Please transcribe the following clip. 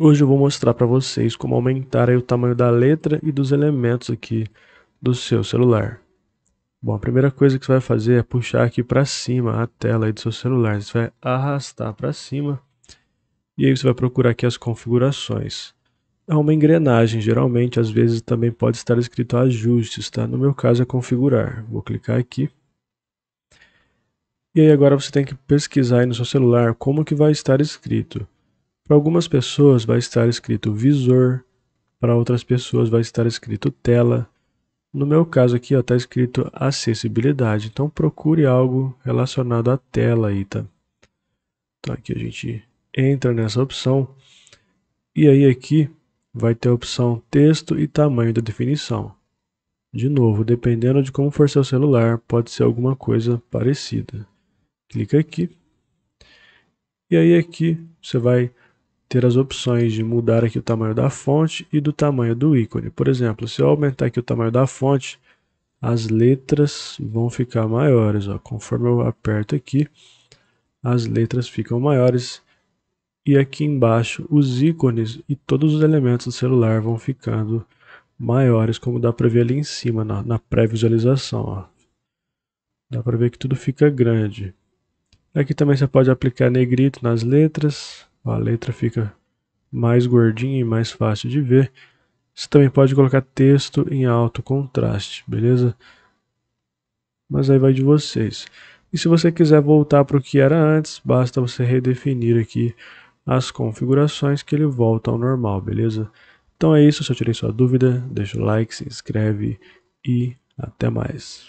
Hoje eu vou mostrar para vocês como aumentar o tamanho da letra e dos elementos aqui do seu celular. Bom, a primeira coisa que você vai fazer é puxar aqui para cima a tela do seu celular. Você vai arrastar para cima e aí você vai procurar aqui as configurações. É uma engrenagem, geralmente, às vezes também pode estar escrito ajustes, tá? No meu caso é configurar. Vou clicar aqui. E aí agora você tem que pesquisar aí no seu celular como que vai estar escrito. Para algumas pessoas vai estar escrito visor, para outras pessoas vai estar escrito tela. No meu caso aqui está escrito acessibilidade, então procure algo relacionado à tela aí, tá? Então aqui a gente entra nessa opção e aí aqui vai ter a opção texto e tamanho da definição. De novo, dependendo de como for seu celular, pode ser alguma coisa parecida. Clica aqui. E aí aqui você vai ter as opções de mudar aqui o tamanho da fonte e do tamanho do ícone. Por exemplo, se eu aumentar aqui o tamanho da fonte, as letras vão ficar maiores. Ó. Conforme eu aperto aqui, as letras ficam maiores. E aqui embaixo, os ícones e todos os elementos do celular vão ficando maiores, como dá para ver ali em cima, na, na pré-visualização. Dá para ver que tudo fica grande. Aqui também você pode aplicar negrito nas letras, a letra fica mais gordinha e mais fácil de ver. Você também pode colocar texto em alto contraste, beleza? Mas aí vai de vocês. E se você quiser voltar para o que era antes, basta você redefinir aqui as configurações que ele volta ao normal, beleza? Então é isso, se eu tirei sua dúvida, deixa o like, se inscreve e até mais.